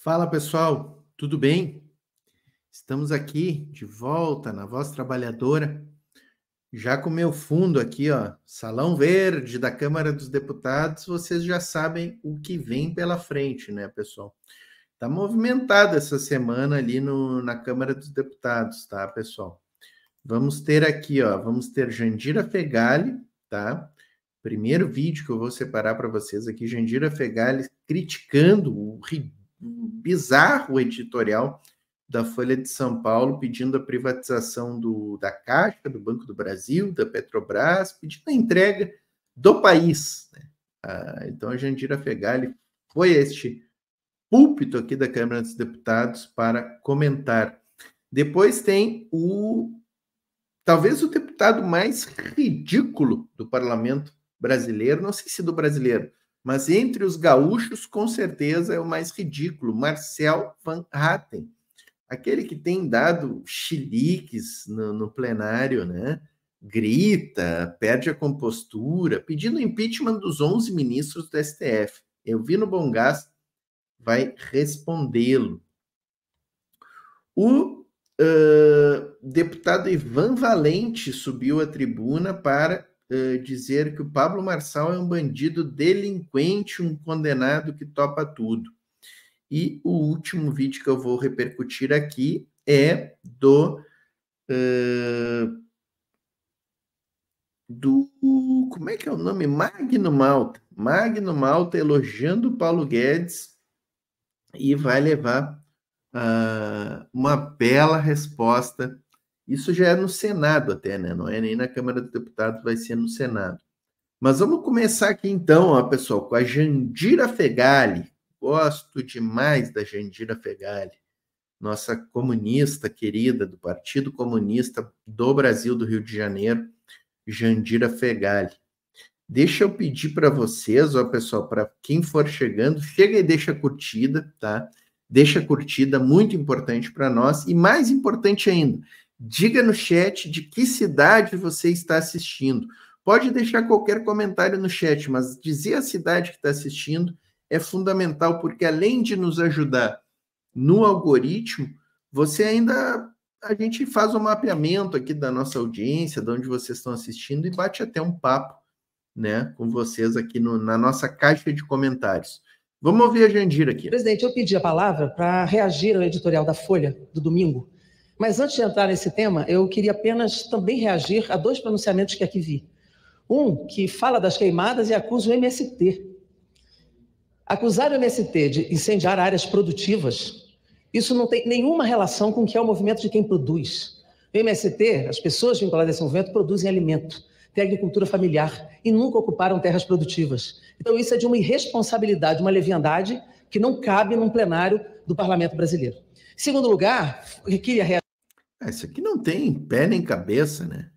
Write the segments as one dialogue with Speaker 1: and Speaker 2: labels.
Speaker 1: Fala pessoal, tudo bem? Estamos aqui de volta na Voz Trabalhadora, já com meu fundo aqui, ó, Salão Verde da Câmara dos Deputados. Vocês já sabem o que vem pela frente, né, pessoal? Tá movimentado essa semana ali no, na Câmara dos Deputados, tá, pessoal? Vamos ter aqui, ó, vamos ter Jandira Fegali, tá? Primeiro vídeo que eu vou separar para vocês aqui, Jandira Fegali criticando o ridículo bizarro editorial da Folha de São Paulo pedindo a privatização do, da Caixa, do Banco do Brasil, da Petrobras, pedindo a entrega do país. Né? Ah, então a Jandira Fegali foi este púlpito aqui da Câmara dos Deputados para comentar. Depois tem o talvez o deputado mais ridículo do parlamento brasileiro, não sei se do brasileiro, mas entre os gaúchos, com certeza é o mais ridículo, Marcel Van Hatten. Aquele que tem dado chiliques no, no plenário, né? grita, perde a compostura, pedindo impeachment dos 11 ministros do STF. Eu vi no Bom Gás, vai respondê-lo. O uh, deputado Ivan Valente subiu a tribuna para eh, dizer que o Pablo Marçal é um bandido delinquente, um condenado que topa tudo. E o último vídeo que eu vou repercutir aqui é do. Uh, do. Como é que é o nome? Magno Malta. Magno Malta elogiando o Paulo Guedes e vai levar uh, uma bela resposta isso já é no Senado até, né? Não é nem na Câmara dos Deputados, vai ser no Senado. Mas vamos começar aqui então, ó, pessoal, com a Jandira Fegali. Gosto demais da Jandira Fegali, nossa comunista querida do Partido Comunista do Brasil do Rio de Janeiro, Jandira Fegali. Deixa eu pedir para vocês, ó, pessoal, para quem for chegando, chega e deixa curtida, tá? Deixa curtida, muito importante para nós. E mais importante ainda, Diga no chat de que cidade você está assistindo. Pode deixar qualquer comentário no chat, mas dizer a cidade que está assistindo é fundamental, porque além de nos ajudar no algoritmo, você ainda. A gente faz um mapeamento aqui da nossa audiência, de onde vocês estão assistindo, e bate até um papo né, com vocês aqui no, na nossa caixa de comentários. Vamos ouvir a Jandira aqui.
Speaker 2: Presidente, eu pedi a palavra para reagir ao editorial da Folha do domingo mas antes de entrar nesse tema, eu queria apenas também reagir a dois pronunciamentos que aqui vi. Um que fala das queimadas e acusa o MST. Acusar o MST de incendiar áreas produtivas, isso não tem nenhuma relação com o que é o movimento de quem produz. O MST, as pessoas vinculadas a esse movimento, produzem alimento, têm agricultura familiar e nunca ocuparam terras produtivas. Então, isso é de uma irresponsabilidade, uma leviandade que não cabe num plenário do parlamento brasileiro. Segundo lugar,
Speaker 1: queria reagir ah, isso aqui não tem pé nem cabeça, né?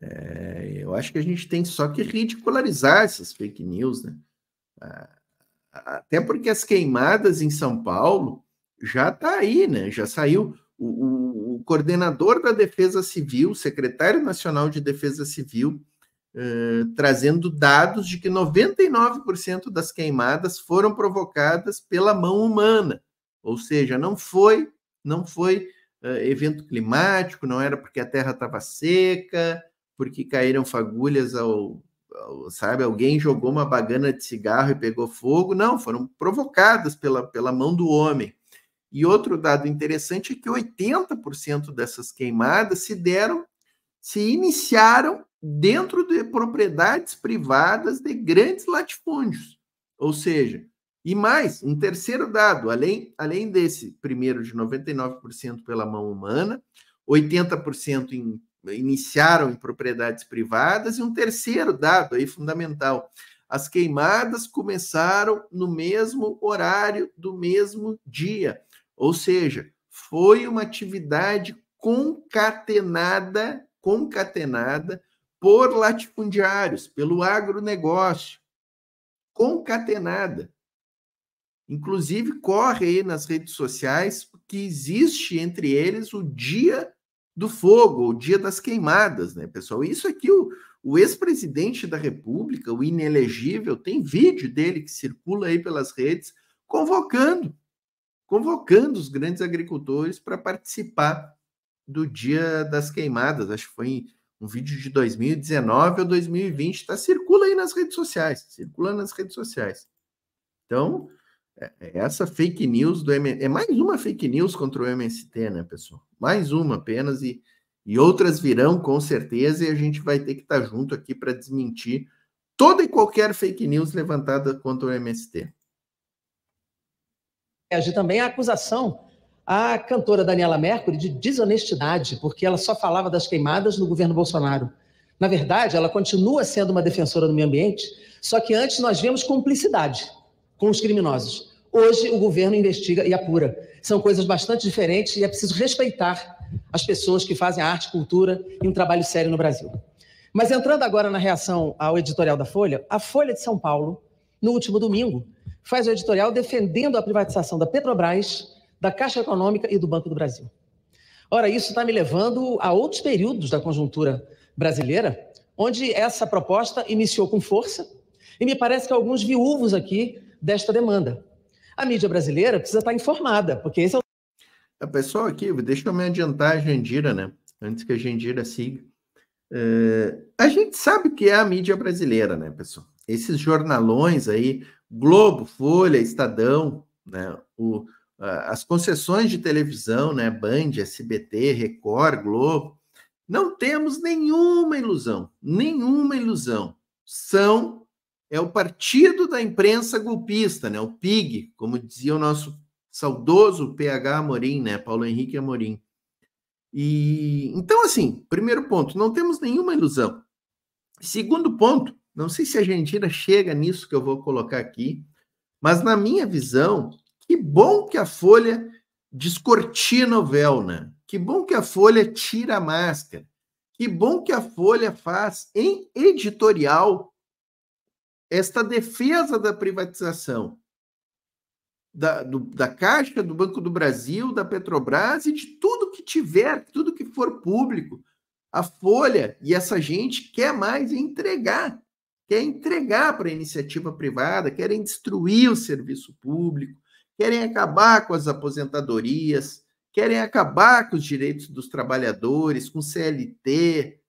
Speaker 1: É, eu acho que a gente tem só que ridicularizar essas fake news, né? Até porque as queimadas em São Paulo já está aí, né? Já saiu o, o, o, coordenador da Defesa Civil, secretário nacional de Defesa Civil, eh, trazendo dados de que 99% das queimadas foram provocadas pela mão humana, ou seja, não foi, não foi eh, evento climático, não era porque a terra estava seca, porque caíram fagulhas ao, ao, sabe, alguém jogou uma bagana de cigarro e pegou fogo. Não, foram provocadas pela, pela mão do homem. E outro dado interessante é que 80% dessas queimadas se deram, se iniciaram dentro de propriedades privadas de grandes latifúndios. Ou seja, e mais, um terceiro dado, além, além desse primeiro de 99% pela mão humana, 80% em, iniciaram em propriedades privadas, e um terceiro dado aí fundamental. As queimadas começaram no mesmo horário do mesmo dia, ou seja, foi uma atividade concatenada, concatenada por latifundiários, pelo agronegócio, concatenada. Inclusive, corre aí nas redes sociais que existe entre eles o dia do fogo, o dia das queimadas, né, pessoal? Isso aqui, o, o ex-presidente da República, o inelegível, tem vídeo dele que circula aí pelas redes convocando, convocando os grandes agricultores para participar do dia das queimadas. Acho que foi um vídeo de 2019 ou 2020, tá? Circula aí nas redes sociais, circula nas redes sociais. Então, é, é essa fake news do MST, é mais uma fake news contra o MST, né, pessoal? Mais uma apenas e, e outras virão com certeza e a gente vai ter que estar tá junto aqui para desmentir toda e qualquer fake news levantada contra o MST. É, também a acusação à cantora Daniela Mercury
Speaker 2: de desonestidade, porque ela só falava das queimadas no governo Bolsonaro. Na verdade, ela continua sendo uma defensora do meio ambiente, só que antes nós vemos cumplicidade com os criminosos. Hoje, o governo investiga e apura. São coisas bastante diferentes e é preciso respeitar as pessoas que fazem arte, cultura e um trabalho sério no Brasil. Mas entrando agora na reação ao editorial da Folha, a Folha de São Paulo, no último domingo, faz o editorial defendendo a privatização da Petrobras, da Caixa Econômica e do Banco do Brasil. Ora, isso está me levando a outros períodos da conjuntura brasileira, onde essa proposta iniciou com força e me parece que alguns viúvos aqui desta demanda.
Speaker 1: A mídia brasileira precisa estar informada, porque esse é o. A tá, pessoal aqui, deixa eu me adiantar a Jandira, né? Antes que a Jandira siga. É, a gente sabe o que é a mídia brasileira, né, pessoal? Esses jornalões aí, Globo, Folha, Estadão, né? O, as concessões de televisão, né, Band, SBT, Record, Globo, não temos nenhuma ilusão, nenhuma ilusão. São é o partido da imprensa golpista, né? O PIG, como dizia o nosso saudoso PH Amorim, né? Paulo Henrique Amorim. E então assim, primeiro ponto, não temos nenhuma ilusão. Segundo ponto, não sei se a Argentina chega nisso que eu vou colocar aqui, mas na minha visão, que bom que a Folha descortina o véu, né? Que bom que a Folha tira a máscara. Que bom que a Folha faz em editorial esta defesa da privatização da, do, da Caixa, do Banco do Brasil, da Petrobras e de tudo que tiver, tudo que for público, a Folha e essa gente quer mais entregar, quer entregar para a iniciativa privada, querem destruir o serviço público, querem acabar com as aposentadorias, querem acabar com os direitos dos trabalhadores, com o CLT,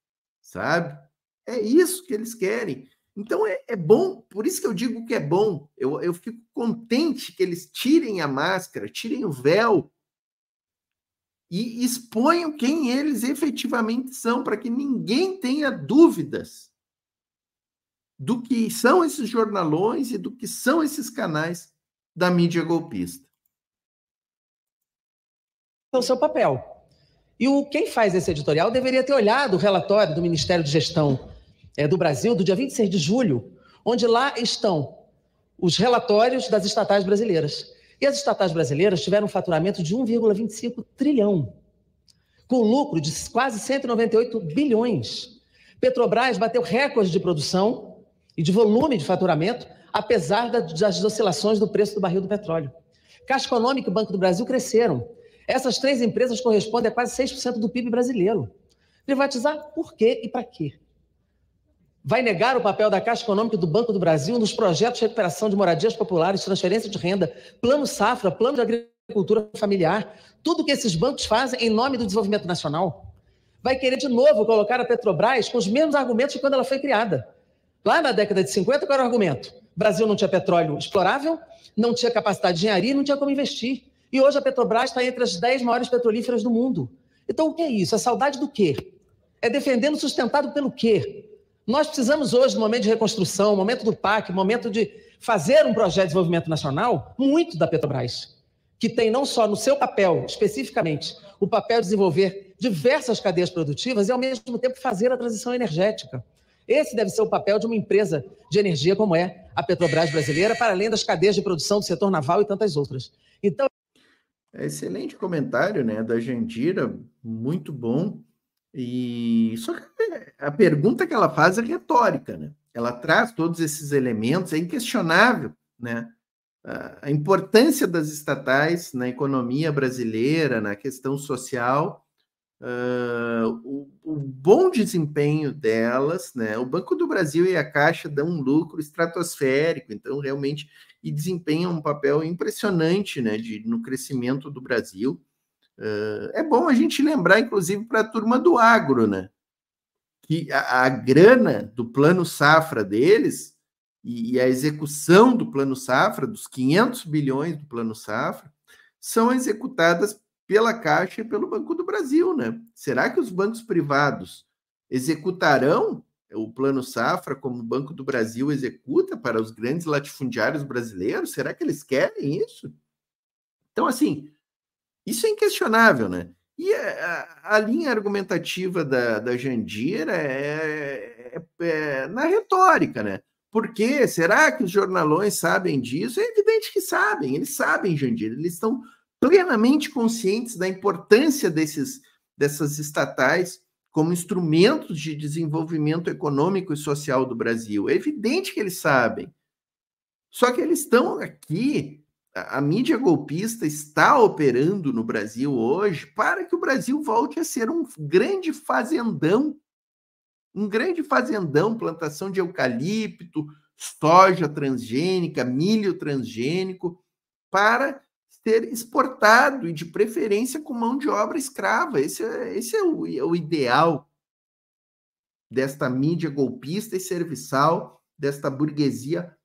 Speaker 1: sabe? É isso que eles querem. Então é, é, bom, por isso que eu digo que é bom. Eu, eu fico contente que eles tirem a máscara, tirem o véu e exponham quem eles efetivamente são, para que ninguém tenha dúvidas do que são esses jornalões e do que são esses canais da mídia golpista. É o então, seu papel.
Speaker 2: E o, quem faz esse editorial deveria ter olhado o relatório do Ministério de Gestão é, do Brasil, do dia 26 de julho, onde lá estão os relatórios das estatais brasileiras. E as estatais brasileiras tiveram um faturamento de 1,25 trilhão, com lucro de quase 198 bilhões. Petrobras bateu recorde de produção e de volume de faturamento, apesar das oscilações do preço do barril do petróleo. Caixa Econômica e Banco do Brasil cresceram. Essas três empresas correspondem a quase 6% do PIB brasileiro. Privatizar por quê e para quê? vai negar o papel da Caixa Econômica do Banco do Brasil nos projetos de recuperação de moradias populares, transferência de renda, plano safra, plano de agricultura familiar, tudo que esses bancos fazem em nome do desenvolvimento nacional. Vai querer de novo colocar a Petrobras com os mesmos argumentos de quando ela foi criada. Lá na década de 50, qual era o argumento? O Brasil não tinha petróleo explorável, não tinha capacidade de engenharia, não tinha como investir. E hoje a Petrobras está entre as 10 maiores petrolíferas do mundo. Então, o que é isso? É saudade do quê? É defendendo sustentado pelo quê? Nós precisamos hoje, no momento de reconstrução, no momento do PAC, no momento de fazer um projeto de desenvolvimento nacional, muito da Petrobras, que tem não só no seu papel, especificamente, o papel de desenvolver diversas cadeias produtivas e, ao mesmo tempo, fazer a transição energética. Esse deve ser o papel de uma empresa de energia como é a Petrobras brasileira, para além das cadeias de produção do
Speaker 1: setor naval e tantas outras. Então. Excelente comentário né, da Jandira, muito bom. E só que eh, a pergunta que ela faz é retórica, né? Ela traz todos esses elementos, é inquestionável, né? A importância das estatais na economia brasileira, na questão social, uh, o, o, bom desempenho delas, né? O Banco do Brasil e a Caixa dão um lucro estratosférico, então realmente e desempenham um papel impressionante, né? De, no crescimento do Brasil é bom a gente lembrar, inclusive, para a turma do agro, né? Que a, a grana do plano safra deles e, e, a execução do plano safra, dos 500 bilhões do plano safra, são executadas pela Caixa e pelo Banco do Brasil, né? Será que os bancos privados executarão o plano safra como o Banco do Brasil executa para os grandes latifundiários brasileiros? Será que eles querem isso? Então, assim, isso é inquestionável, né? E a, a linha argumentativa da, da Jandira é, é, é, na retórica, né? Por quê? Será que os jornalões sabem disso? É evidente que sabem, eles sabem, Jandira, eles estão plenamente conscientes da importância desses, dessas estatais como instrumentos de desenvolvimento econômico e social do Brasil. É evidente que eles sabem. Só que eles estão aqui a mídia golpista está operando no Brasil hoje para que o Brasil volte a ser um grande fazendão, um grande fazendão, plantação de eucalipto, soja transgênica, milho transgênico, para ser exportado e de preferência com mão de obra escrava. Esse é, esse é, o, é o ideal desta mídia golpista e serviçal, desta burguesia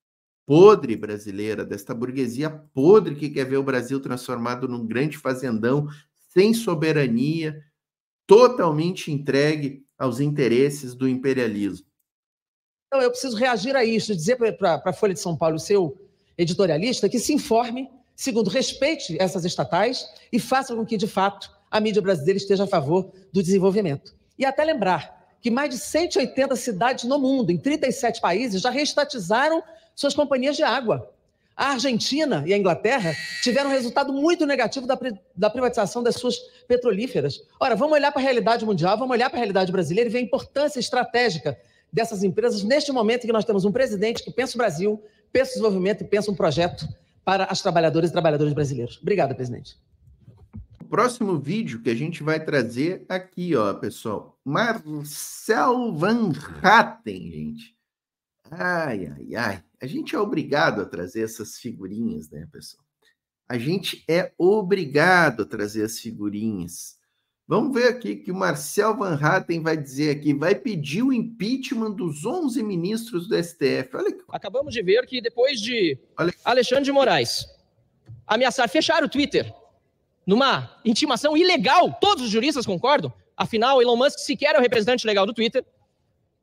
Speaker 1: podre brasileira, desta burguesia podre que quer ver o Brasil transformado num grande fazendão sem soberania, totalmente entregue aos interesses do imperialismo.
Speaker 2: Então, eu preciso reagir a isso, dizer para a Folha de São Paulo, seu editorialista, que se informe, segundo, respeite essas estatais e faça com que, de fato, a mídia brasileira esteja a favor do desenvolvimento. E até lembrar que mais de 180 cidades no mundo, em 37 países, já reestatizaram suas companhias de água. A Argentina e a Inglaterra tiveram um resultado muito negativo da, da privatização das suas petrolíferas. Ora, vamos olhar para a realidade mundial, vamos olhar para a realidade brasileira e ver a importância estratégica dessas empresas neste momento em que nós temos um presidente que pensa o Brasil, pensa o desenvolvimento e pensa um projeto para as trabalhadoras e trabalhadores brasileiros. Obrigada, presidente.
Speaker 1: O próximo vídeo que a gente vai trazer aqui, ó, pessoal. Marcel Van Hatten, gente. Ai, ai, ai a gente é obrigado a trazer essas figurinhas, né, pessoal? A gente é obrigado a trazer as figurinhas. Vamos ver aqui que o Marcel Van Hatten vai dizer aqui, vai pedir o impeachment dos 11 ministros do STF. Olha que...
Speaker 2: Acabamos de ver que depois de Olha... Alexandre de Moraes ameaçar fechar o Twitter numa intimação ilegal, todos os juristas concordam, afinal Elon Musk sequer é o representante legal do Twitter,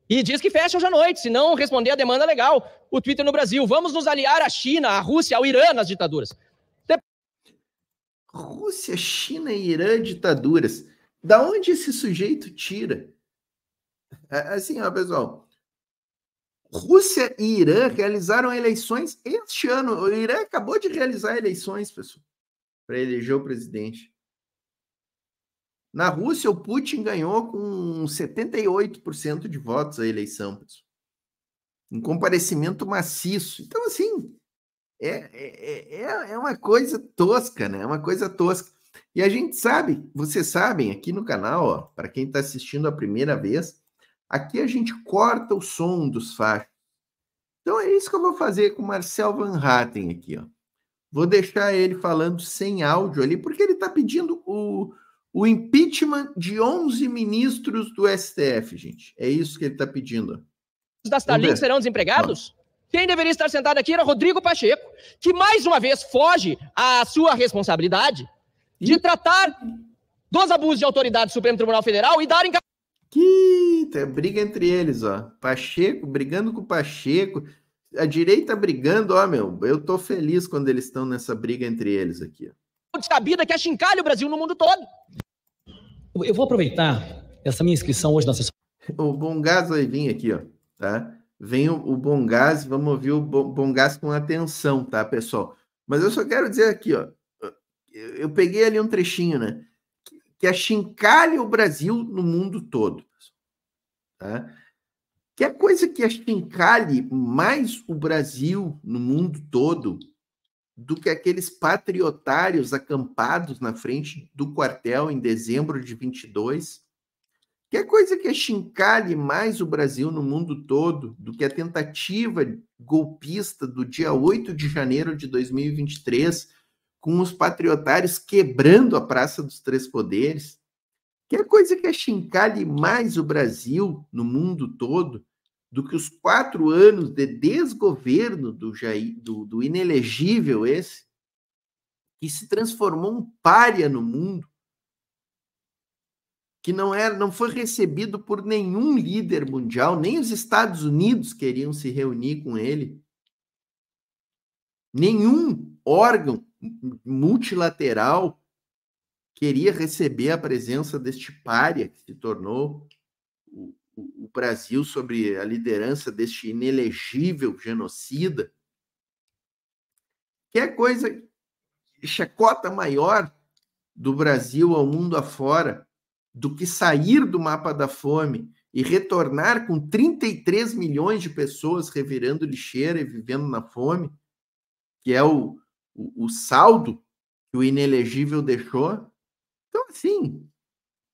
Speaker 2: e diz que fecha hoje à noite, se não responder a demanda legal, o Twitter no Brasil. Vamos nos aliar à China, à Rússia, ao Irã nas
Speaker 1: ditaduras. De... Rússia, China e Irã ditaduras. Da onde esse sujeito tira? É, assim, ó, pessoal. Rússia e Irã realizaram eleições este ano. O Irã acabou de realizar eleições, pessoal, para eleger o presidente. Na Rússia, o Putin ganhou com 78% de votos a eleição, um comparecimento maciço. Então, assim, é é, é, é, é uma coisa tosca, né? É uma coisa tosca. E a gente sabe, vocês sabem, aqui no canal, para quem está assistindo a primeira vez, aqui a gente corta o som dos fachos. Então é isso que eu vou fazer com o Marcel Van Hatten aqui, ó. Vou deixar ele falando sem áudio ali, porque ele está pedindo o, o impeachment de 11 ministros do STF, gente. É isso que ele está pedindo.
Speaker 2: Os da Starlink serão desempregados? Não. Quem deveria estar sentado aqui era Rodrigo Pacheco, que mais uma vez foge à sua responsabilidade de tratar dos abusos de autoridade do Supremo Tribunal Federal e dar em
Speaker 1: que briga entre eles, ó. Pacheco brigando com o Pacheco, a direita brigando, ó, meu. Eu tô feliz quando eles estão nessa briga entre eles aqui. Ó.
Speaker 2: Descabida que achincalha é o Brasil no mundo todo.
Speaker 1: Eu vou aproveitar essa minha inscrição hoje na sessão. O Bongás vai vir aqui, ó, tá? Vem o, o Bongás, vamos ouvir o Bongás com atenção, tá, pessoal? Mas eu só quero dizer aqui, ó, eu, eu peguei ali um trechinho, né? Que, achincalha o Brasil no mundo todo, tá? Que a é coisa que achincalhe mais o Brasil no mundo todo do que aqueles patriotários acampados na frente do quartel em dezembro de 22. Que é coisa que achincalhe mais o Brasil no mundo todo do que a tentativa golpista do dia 8 de janeiro de 2023, com os patriotários quebrando a Praça dos Três Poderes. Que é coisa que achincalhe mais o Brasil no mundo todo do que os quatro anos de desgoverno do, Jair, do, do inelegível esse, que se transformou um pária no mundo, que não, era, é, não foi recebido por nenhum líder mundial, nem os Estados Unidos queriam se reunir com ele. Nenhum órgão multilateral queria receber a presença deste pária que se tornou Brasil sobre a liderança deste inelegível genocida, que é coisa chacota maior do Brasil ao mundo afora do que sair do mapa da fome e retornar com 33 milhões de pessoas revirando lixeira e vivendo na fome, que é o, o, o saldo que o inelegível deixou. Então, assim,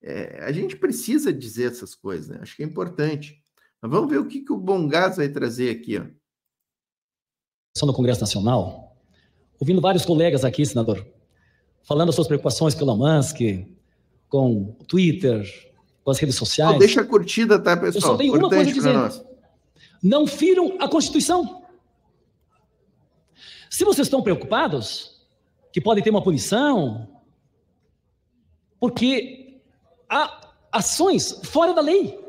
Speaker 1: é, a gente precisa dizer essas coisas, né? acho que é importante. Mas vamos ver o que, que o Bom vai trazer aqui.
Speaker 3: Só no Congresso Nacional, ouvindo vários colegas aqui, senador, falando suas preocupações com Musk, com o Twitter, com as redes sociais. Não, deixa a curtida, tá, pessoal? Eu só tenho Importante uma coisa a dizer. Nós. Não firam a Constituição. Se vocês estão preocupados, que podem ter uma punição, porque há ações fora da lei.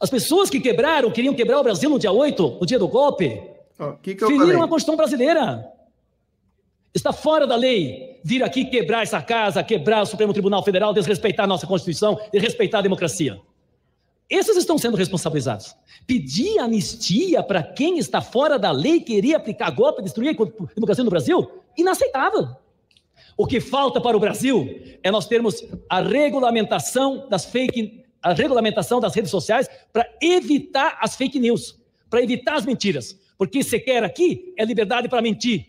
Speaker 3: As pessoas que quebraram, queriam quebrar o Brasil no dia 8, no dia do golpe, oh, que que feriram falei? a Constituição brasileira. Está fora da lei vir aqui quebrar essa casa, quebrar o Supremo Tribunal Federal, desrespeitar a nossa Constituição, desrespeitar a democracia. Esses estão sendo responsabilizados. Pedir anistia para quem está fora da lei, queria aplicar golpe, destruir a democracia no Brasil? Inaceitável. O que falta para o Brasil é nós termos a regulamentação das fake, a regulamentação das redes sociais para evitar as fake news, para evitar as mentiras. Porque se quer aqui é liberdade para mentir.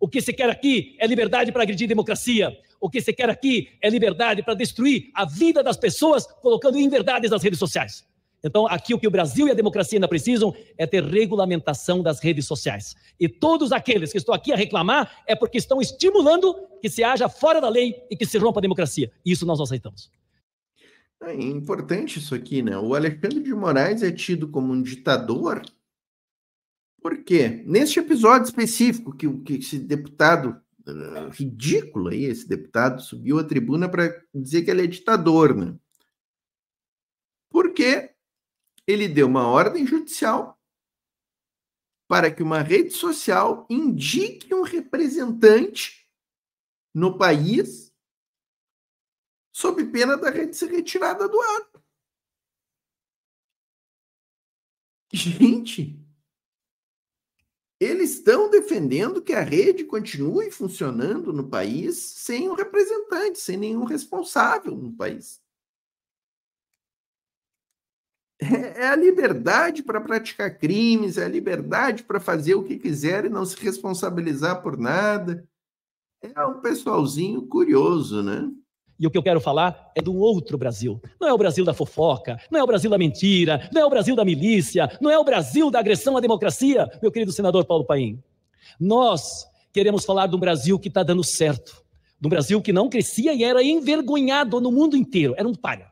Speaker 3: O que se quer aqui é liberdade para agredir democracia. O que se quer aqui é liberdade para destruir a vida das pessoas colocando inverdades nas redes sociais. Então, aqui o que o Brasil e a democracia ainda precisam é ter regulamentação das redes sociais. E todos aqueles que estão aqui a reclamar é porque estão estimulando que se haja fora da lei e que se rompa a democracia. Isso nós não aceitamos.
Speaker 1: É importante isso aqui, né? O Alexandre de Moraes é tido como um ditador. Por quê? Neste episódio específico que, que esse deputado ah, ridículo aí, esse deputado subiu a tribuna para dizer que ele é ditador, né? Porque ele deu uma ordem judicial para que uma rede social indique um representante no país sob pena da rede ser retirada do ar. Gente, eles estão defendendo que a rede continue funcionando no país sem um representante, sem nenhum responsável no país. É, é a liberdade para praticar crimes, é a liberdade para fazer o que quiser e não se responsabilizar por nada.
Speaker 3: É um pessoalzinho curioso, né? E o que eu quero falar é do outro Brasil. Não é o Brasil da fofoca, não é o Brasil da mentira, não é o Brasil da milícia, não é o Brasil da agressão à democracia, meu querido senador Paulo Paim. Nós queremos falar de um Brasil que está dando certo, de um Brasil que não crescia e era envergonhado no mundo inteiro, era um palha.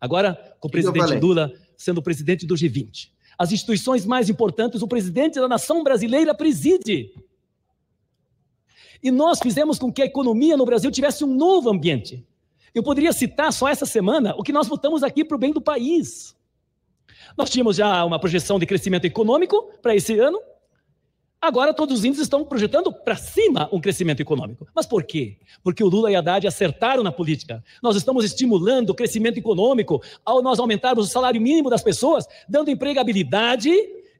Speaker 3: Agora, com o presidente Lula sendo presidente do G20. As instituições mais importantes, o presidente da nação brasileira preside. E nós fizemos com que a economia no Brasil tivesse um novo ambiente. Eu poderia citar só essa semana o que nós votamos aqui para o bem do país. Nós tínhamos já uma projeção de crescimento econômico para esse ano, Agora todos os índices estão projetando para cima um crescimento econômico. Mas por quê? Porque o Lula e a Haddad acertaram na política. Nós estamos estimulando o crescimento econômico ao nós aumentarmos o salário mínimo das pessoas, dando empregabilidade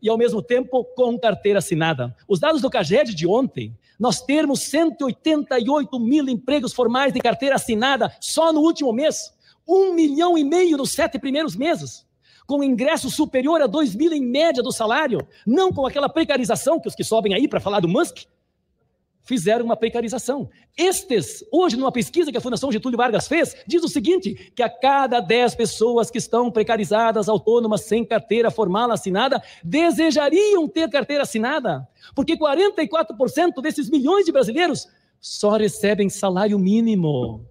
Speaker 3: e ao mesmo tempo com carteira assinada. Os dados do CAGED de ontem, nós temos 188 mil empregos formais de carteira assinada só no último mês, um milhão e meio nos sete primeiros meses com ingresso superior a 2 mil em média do salário, não com aquela precarização que os que sobem aí para falar do Musk fizeram uma precarização. Estes, hoje, numa pesquisa que a Fundação Getúlio Vargas fez, diz o seguinte: que a cada 10 pessoas que estão precarizadas, autônomas, sem carteira formal assinada, desejariam ter carteira assinada, porque 44% desses milhões de brasileiros só recebem salário mínimo.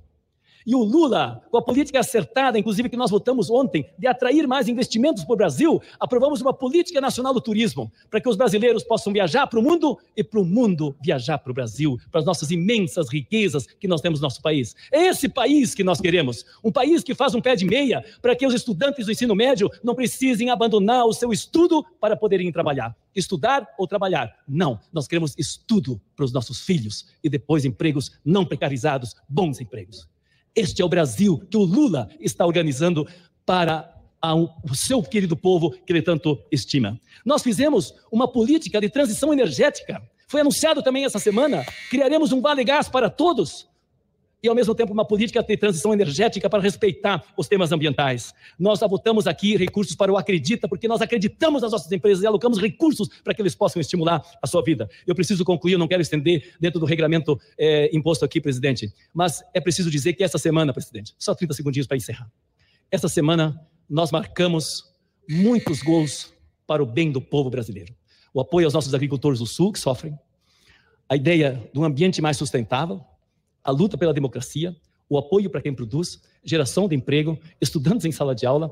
Speaker 3: E o Lula, com a política acertada, inclusive que nós votamos ontem, de atrair mais investimentos para o Brasil, aprovamos uma política nacional do turismo, para que os brasileiros possam viajar para o mundo e para o mundo viajar para o Brasil, para as nossas imensas riquezas que nós temos no nosso país. É esse país que nós queremos, um país que faz um pé de meia para que os estudantes do ensino médio não precisem abandonar o seu estudo para poderem trabalhar. Estudar ou trabalhar? Não, nós queremos estudo para os nossos filhos e depois empregos não precarizados, bons empregos. Este é o Brasil que o Lula está organizando para o seu querido povo que ele tanto estima. Nós fizemos uma política de transição energética. Foi anunciado também essa semana: criaremos um vale gás para todos e, ao mesmo tempo, uma política de transição energética para respeitar os temas ambientais. Nós adotamos aqui recursos para o Acredita, porque nós acreditamos nas nossas empresas e alocamos recursos para que eles possam estimular a sua vida. Eu preciso concluir, não quero estender dentro do regulamento é, imposto aqui, presidente, mas é preciso dizer que essa semana, presidente, só 30 segundinhos para encerrar. Essa semana nós marcamos muitos gols para o bem do povo brasileiro. O apoio aos nossos agricultores do Sul, que sofrem, a ideia de um ambiente mais sustentável, a luta pela democracia, o apoio para quem produz, geração de emprego, estudantes em sala de aula.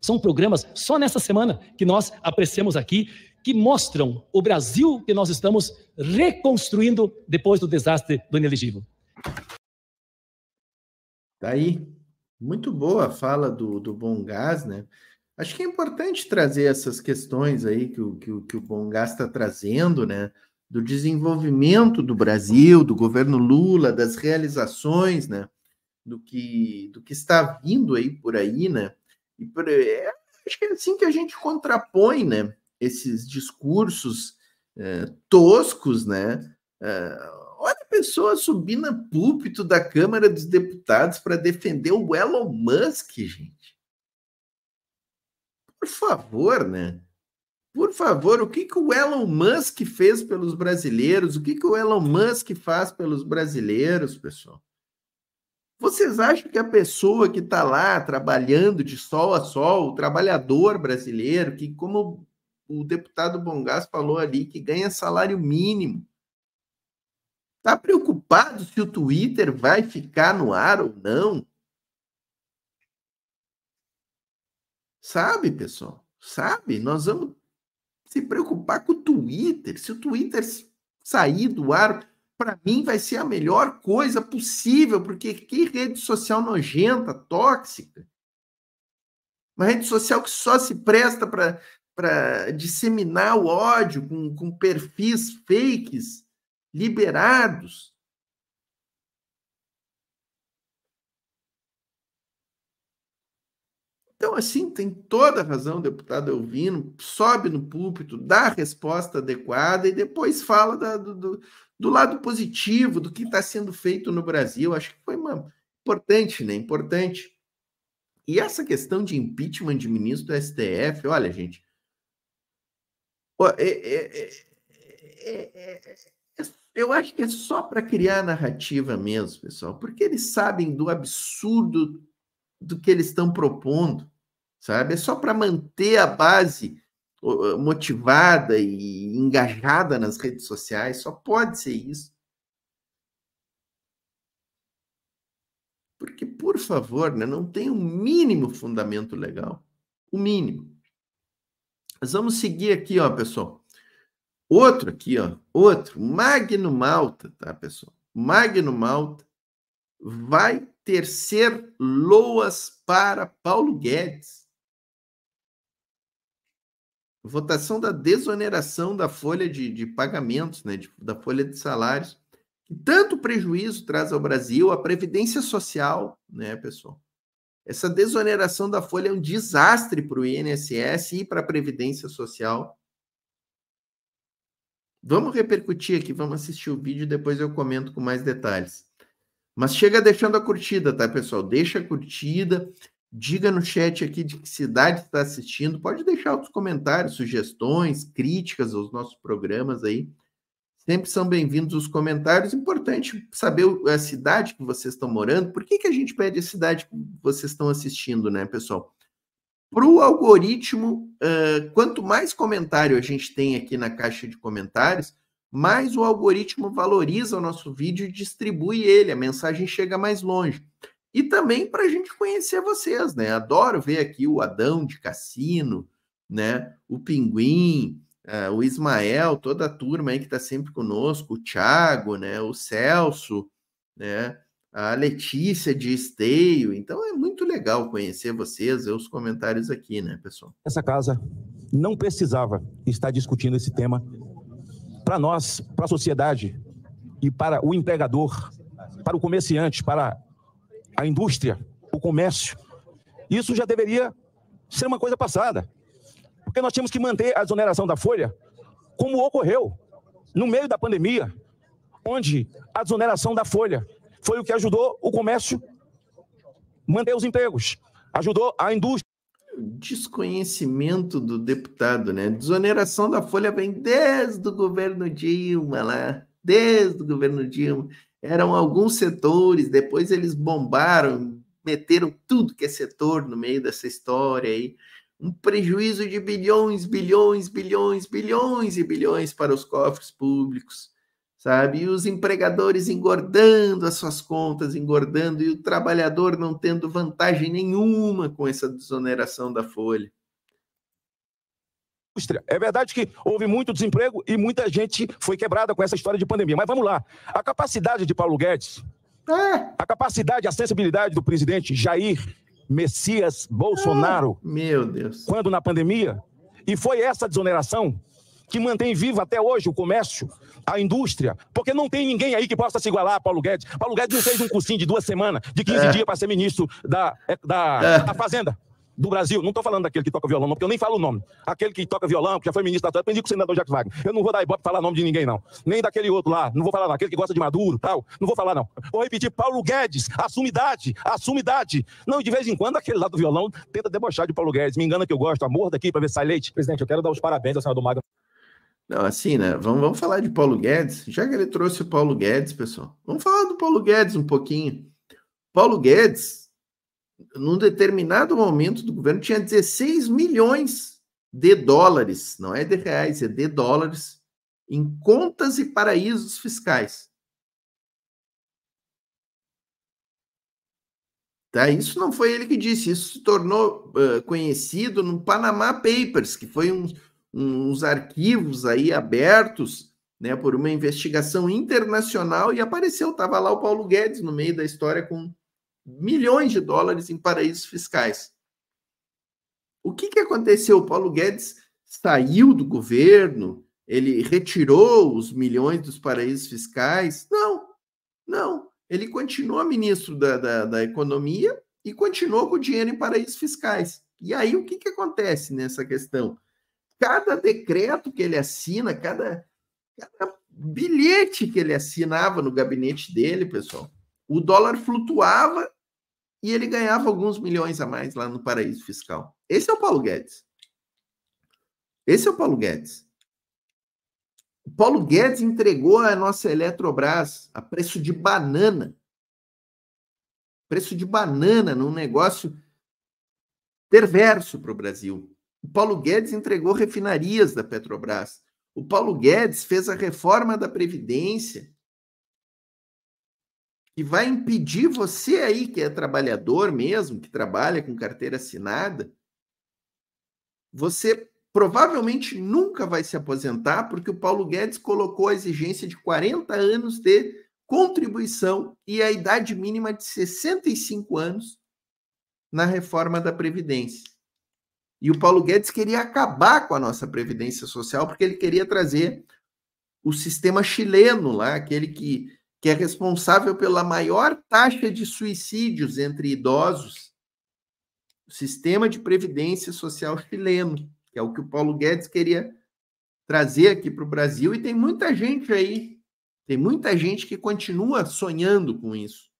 Speaker 3: São programas só nessa semana que nós apreciamos aqui, que mostram o Brasil que nós estamos reconstruindo depois do desastre do inelegível. Tá aí. Muito
Speaker 1: boa a fala do, do Bom Gás, né? Acho que é importante trazer essas questões aí que o, que o, que o Bom Gás está trazendo, né? do desenvolvimento do Brasil, do governo Lula, das realizações, né? Do que, do que está vindo aí por aí, né? E por, é, acho que é assim que a gente contrapõe, né? Esses discursos é, toscos, né? É, olha a pessoa subir no púlpito da Câmara dos Deputados para defender o Elon Musk, gente. Por favor, né? por favor, o que, que o Elon Musk fez pelos brasileiros? O que, que o Elon Musk faz pelos brasileiros, pessoal? Vocês acham que a pessoa que está lá trabalhando de sol a sol, o trabalhador brasileiro, que, como o deputado Bongás falou ali, que ganha salário mínimo, está preocupado se o Twitter vai ficar no ar ou não? Sabe, pessoal? Sabe? Nós vamos se preocupar com o Twitter. Se o Twitter sair do ar, para mim vai ser a melhor coisa possível, porque que rede social nojenta, tóxica. Uma rede social que só se presta para disseminar o ódio com, com perfis fakes liberados. Então, assim, tem toda a razão, deputado Elvino, sobe no púlpito, dá a resposta adequada e depois fala da, do, do, lado positivo, do que está sendo feito no Brasil. Acho que foi uma, importante, né? Importante. E essa questão de impeachment de ministro do STF, olha, gente, é é é, é, é, é, eu acho que é só para criar narrativa mesmo, pessoal, porque eles sabem do absurdo do que eles estão propondo, sabe? É só para manter a base motivada e engajada nas redes sociais, só pode ser isso. Porque, por favor, né, não tem o um mínimo fundamento legal. O mínimo. Nós vamos seguir aqui, ó, pessoal. Outro aqui, ó, outro, Magno Malta, tá, pessoal? Magno Malta vai ter ser loas para Paulo Guedes. Votação da desoneração da folha de, de pagamentos, né, de, da folha de salários, que tanto prejuízo traz ao Brasil, à Previdência Social, né, pessoal? Essa desoneração da folha é um desastre para o INSS e para a Previdência Social. Vamos repercutir aqui, vamos assistir o vídeo, e depois eu comento com mais detalhes. Mas chega deixando a curtida, tá, pessoal? Deixa a curtida, diga no chat aqui de que cidade está assistindo. Pode deixar outros comentários, sugestões, críticas aos nossos programas aí. Sempre são bem-vindos os comentários. Importante saber a cidade que vocês estão morando. Por que, que a gente pede a cidade que vocês estão assistindo, né, pessoal? Para o algoritmo, uh, quanto mais comentário a gente tem aqui na caixa de comentários, mais o algoritmo valoriza o nosso vídeo e distribui ele, a mensagem chega mais longe. E também para a gente conhecer vocês, né? Adoro ver aqui o Adão de Cassino, né? O Pinguim, uh, o Ismael, toda a turma aí que está sempre conosco, o Thiago, né? O Celso, né? A Letícia de Esteio. Então é muito legal conhecer vocês, ver os comentários aqui, né, pessoal?
Speaker 4: Essa casa não precisava estar discutindo esse tema para nós, para a sociedade e para o empregador, para o comerciante, para a indústria, o comércio. Isso já deveria ser uma coisa passada. Porque nós temos que manter a desoneração da folha como ocorreu no meio da pandemia, onde a desoneração da folha foi o que ajudou o comércio manter os empregos,
Speaker 1: ajudou a indústria desconhecimento do deputado, né? Desoneração da folha vem desde o governo Dilma lá, desde o governo Dilma. Eram alguns setores, depois eles bombaram, meteram tudo que é setor no meio dessa história aí. Um prejuízo de bilhões, bilhões, bilhões, bilhões e bilhões para os cofres públicos sabe? E os empregadores engordando as suas contas, engordando, e o trabalhador não tendo vantagem nenhuma com essa desoneração da folha. É verdade
Speaker 4: que houve muito desemprego e muita gente foi quebrada com essa história de pandemia. Mas vamos lá. A capacidade de Paulo Guedes, é. a capacidade, a sensibilidade do presidente Jair Messias Bolsonaro. É. Meu Deus. Quando na pandemia. E foi essa desoneração que mantém vivo até hoje o comércio, a indústria, porque não tem ninguém aí que possa se igualar a Paulo Guedes. Paulo Guedes não fez um cursinho de duas semanas, de 15 é. dias para ser ministro da, é, da, é. da Fazenda do Brasil, não estou falando daquele que toca violão, não, porque eu nem falo o nome. Aquele que toca violão, que já foi ministro da aprendi com o senador Jacques Wagner. Eu não vou dar ibope falar o nome de ninguém, não. Nem daquele outro lá, não vou falar, não. Aquele que gosta de Maduro, tal, não vou falar, não. Vou repetir, Paulo Guedes, assumidade, assumidade. Não, de vez em quando aquele lá do violão tenta debochar de Paulo Guedes. Me engana que eu gosto, amor daqui para ver se sai leite. Presidente, eu quero dar os parabéns ao senador
Speaker 1: Magno. Não, assim, né? Vamos, vamos falar de Paulo Guedes. Já que ele trouxe o Paulo Guedes, pessoal, vamos falar do Paulo Guedes um pouquinho. Paulo Guedes, num determinado momento do governo, tinha 16 milhões de dólares, não é de reais, é de dólares, em contas e paraísos fiscais. Tá? Isso não foi ele que disse, isso se tornou uh, conhecido no Panama Papers, que foi um uns arquivos aí abertos, né, por uma investigação internacional e apareceu, estava lá o Paulo Guedes no meio da história com milhões de dólares em paraísos fiscais. O que, que aconteceu? O Paulo Guedes saiu do governo, ele retirou os milhões dos paraísos fiscais? Não, não. Ele continua ministro da, da, da economia e continuou com o dinheiro em paraísos fiscais. E aí o que, que acontece nessa questão? cada decreto que ele assina, cada, cada bilhete que ele assinava no gabinete dele, pessoal, o dólar flutuava e ele ganhava alguns milhões a mais lá no paraíso fiscal. Esse é o Paulo Guedes. Esse é o Paulo Guedes. O Paulo Guedes entregou a nossa Eletrobras a preço de banana. Preço de banana num negócio perverso para o Brasil. O Paulo Guedes entregou refinarias da Petrobras. O Paulo Guedes fez a reforma da Previdência, e vai impedir você aí, que é trabalhador mesmo, que trabalha com carteira assinada, você provavelmente nunca vai se aposentar, porque o Paulo Guedes colocou a exigência de 40 anos de contribuição e a idade mínima de 65 anos na reforma da Previdência. E o Paulo Guedes queria acabar com a nossa previdência social porque ele queria trazer o sistema chileno lá, aquele que, que é responsável pela maior taxa de suicídios entre idosos. O sistema de previdência social chileno, que é o que o Paulo Guedes queria trazer aqui para o Brasil. E tem muita gente aí, tem muita gente que continua sonhando com isso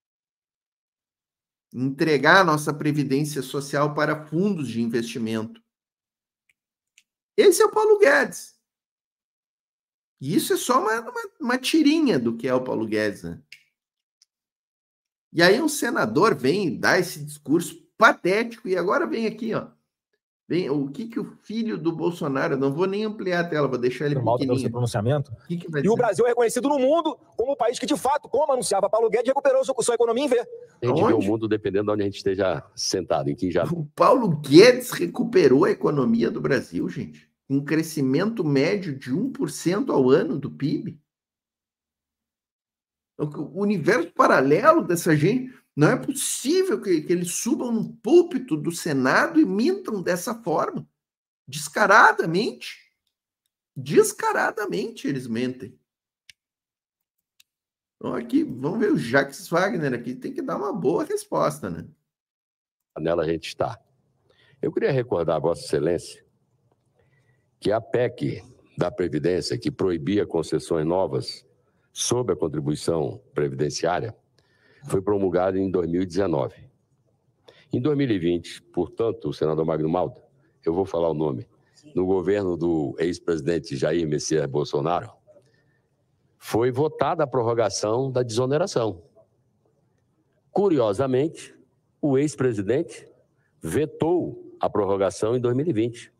Speaker 1: entregar nossa previdência social para fundos de investimento. Esse é o Paulo Guedes. E isso é só uma, uma, uma tirinha do que é o Paulo Guedes. Né? E aí um senador vem e dá esse discurso patético e agora vem aqui, ó. Bem, o que, que o filho do Bolsonaro, não vou nem ampliar a tela, vou deixar ele mal pequenininho. pronunciamento. Que que e o Brasil é reconhecido no mundo como o país que, de fato, como
Speaker 4: anunciava Paulo Guedes, recuperou sua, sua economia em V. A
Speaker 5: gente onde? vê o mundo dependendo de onde a gente esteja sentado, em que já... O Paulo Guedes recuperou a economia do Brasil, gente.
Speaker 1: Um crescimento médio de 1% ao ano do PIB. O universo paralelo dessa gente... Não é possível que, que eles subam no púlpito do Senado e mintam dessa forma. Descaradamente. Descaradamente eles mentem. Então aqui, vamos ver o Jacques Wagner aqui. Tem que dar uma boa resposta, né? Tá nela a gente
Speaker 5: está. Eu queria recordar a Vossa Excelência que a PEC da Previdência, que proibia concessões novas sob a contribuição previdenciária, foi promulgada em 2019. Em 2020, portanto, o senador Magno Malta, eu vou falar o nome, no governo do ex-presidente Jair Messias Bolsonaro, foi votada a prorrogação da desoneração. Curiosamente, o ex-presidente vetou a prorrogação em 2020.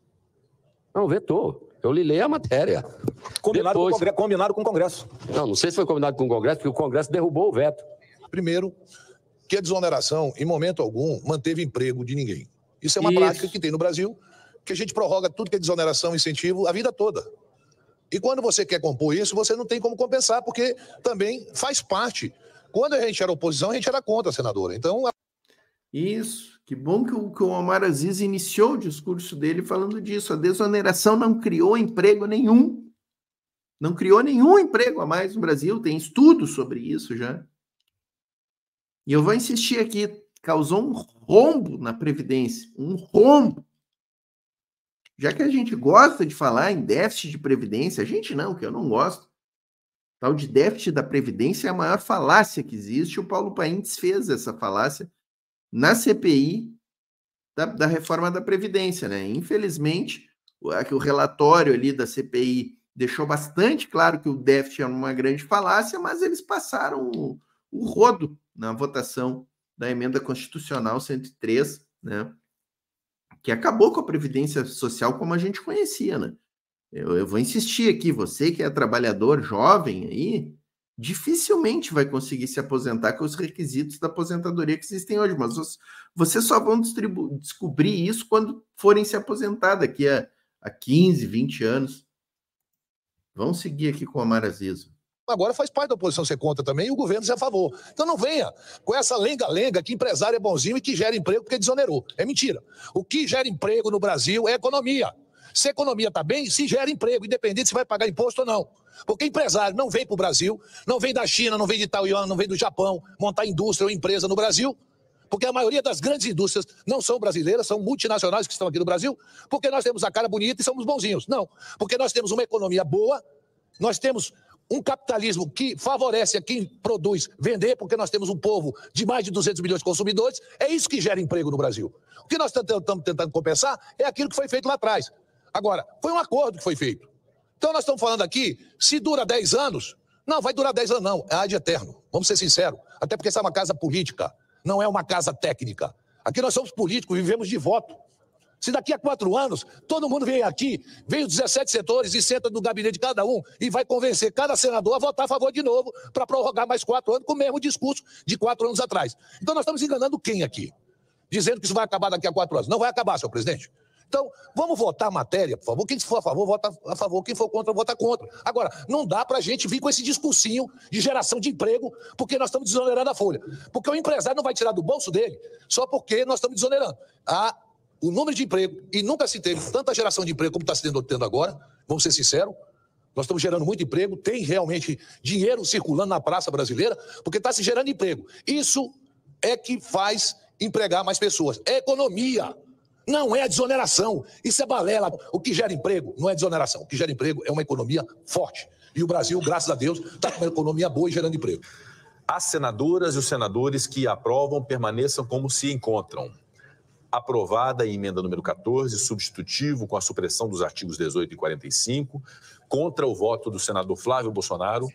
Speaker 5: Não, vetou. Eu li leio a matéria. Combinado, Depois... com combinado com o Congresso. Não, não sei se foi combinado com o Congresso, porque o Congresso
Speaker 6: derrubou o veto. Primeiro, que a desoneração, em momento algum, manteve emprego de ninguém. Isso é uma Isso. prática que tem no Brasil, que a gente prorroga tudo que é desoneração, incentivo, a vida toda. E quando você quer compor isso, você não tem como compensar, porque também faz parte.
Speaker 1: Quando a gente era oposição, a gente era contra a senadora. Então. Isso. Que bom que o, que o Omar Aziz iniciou o discurso dele falando disso. A desoneração não criou emprego nenhum. Não criou nenhum emprego a mais no Brasil. Tem estudos sobre isso já. E eu vou insistir aqui, causou um rombo na previdência, um rombo. Já que a gente gosta de falar em déficit de previdência, a gente não, que eu não gosto. Tal de déficit da previdência é a maior falácia que existe. O Paulo Paim fez essa falácia na CPI da, da, reforma da Previdência, né? Infelizmente, o, o relatório ali da CPI deixou bastante claro que o déficit é uma grande falácia, mas eles passaram o, o rodo na votação da emenda constitucional 103, né? Que acabou com a previdência social como a gente conhecia, né? Eu, eu vou insistir aqui, você que é trabalhador jovem aí, dificilmente vai conseguir se aposentar com os requisitos da aposentadoria que existem hoje, mas vocês só vão descobrir isso quando forem se aposentar daqui a, a 15, 20 anos. Vamos seguir aqui com a Marazizo agora faz parte da oposição ser contra também e o governo
Speaker 6: ser a favor. Então não venha com essa lenga-lenga que empresário é bonzinho e que gera emprego porque desonerou. É mentira. O que gera emprego no Brasil é economia. Se a economia está bem, se gera emprego, independente se vai pagar imposto ou não. Porque empresário não vem para o Brasil, não vem da China, não vem de Taiwan, não vem do Japão montar indústria ou empresa no Brasil. Porque a maioria das grandes indústrias não são brasileiras, são multinacionais que estão aqui no Brasil, porque nós temos a cara bonita e somos bonzinhos. Não, porque nós temos uma economia boa, nós temos um capitalismo que favorece a quem produz vender, porque nós temos um povo de mais de 200 milhões de consumidores, é isso que gera emprego no Brasil. O que nós estamos tentando compensar é aquilo que foi feito lá atrás. Agora, foi um acordo que foi feito. Então, nós estamos falando aqui, se dura 10 anos, não vai durar 10 anos, não, é ad eterno. Vamos ser sinceros. Até porque essa é uma casa política, não é uma casa técnica. Aqui nós somos políticos, vivemos de voto. Se daqui a quatro anos todo mundo vem aqui, vem os 17 setores e senta no gabinete de cada um e vai convencer cada senador a votar a favor de novo para prorrogar mais quatro anos com o mesmo discurso de quatro anos atrás. Então nós estamos enganando quem aqui? Dizendo que isso vai acabar daqui a quatro anos. Não vai acabar, senhor presidente. Então, vamos votar a matéria, por favor. Quem for a favor, vota a favor. Quem for contra, vota contra. Agora, não dá para a gente vir com esse discursinho de geração de emprego, porque nós estamos desonerando a folha. Porque o empresário não vai tirar do bolso dele só porque nós estamos desonerando. A ah, o número de emprego, e nunca se teve tanta geração de emprego como está se tendo agora, vamos ser sinceros, nós estamos gerando muito emprego, tem realmente dinheiro circulando na praça brasileira, porque está se gerando emprego. Isso é que faz empregar mais pessoas. É economia, não é desoneração. Isso é balela. O que gera emprego não é desoneração. O que gera emprego é uma economia forte. E o Brasil, graças a Deus, está com uma economia boa e gerando emprego. As senadoras e os senadores que aprovam permaneçam como se encontram aprovada a emenda número 14, substitutivo com a supressão dos artigos 18 e 45, contra o voto do senador Flávio Bolsonaro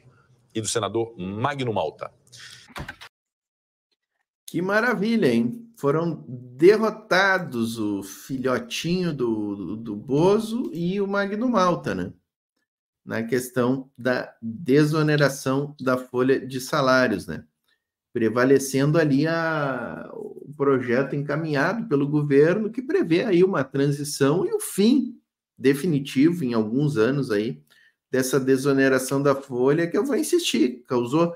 Speaker 6: e do senador Magno Malta.
Speaker 1: Que maravilha, hein? Foram derrotados o filhotinho do, do, do Bozo e o Magno Malta, né? Na questão da desoneração da folha de salários, né? prevalecendo ali a, o projeto encaminhado pelo governo que prevê aí uma transição e o fim definitivo em alguns anos aí dessa desoneração da folha que eu vou insistir causou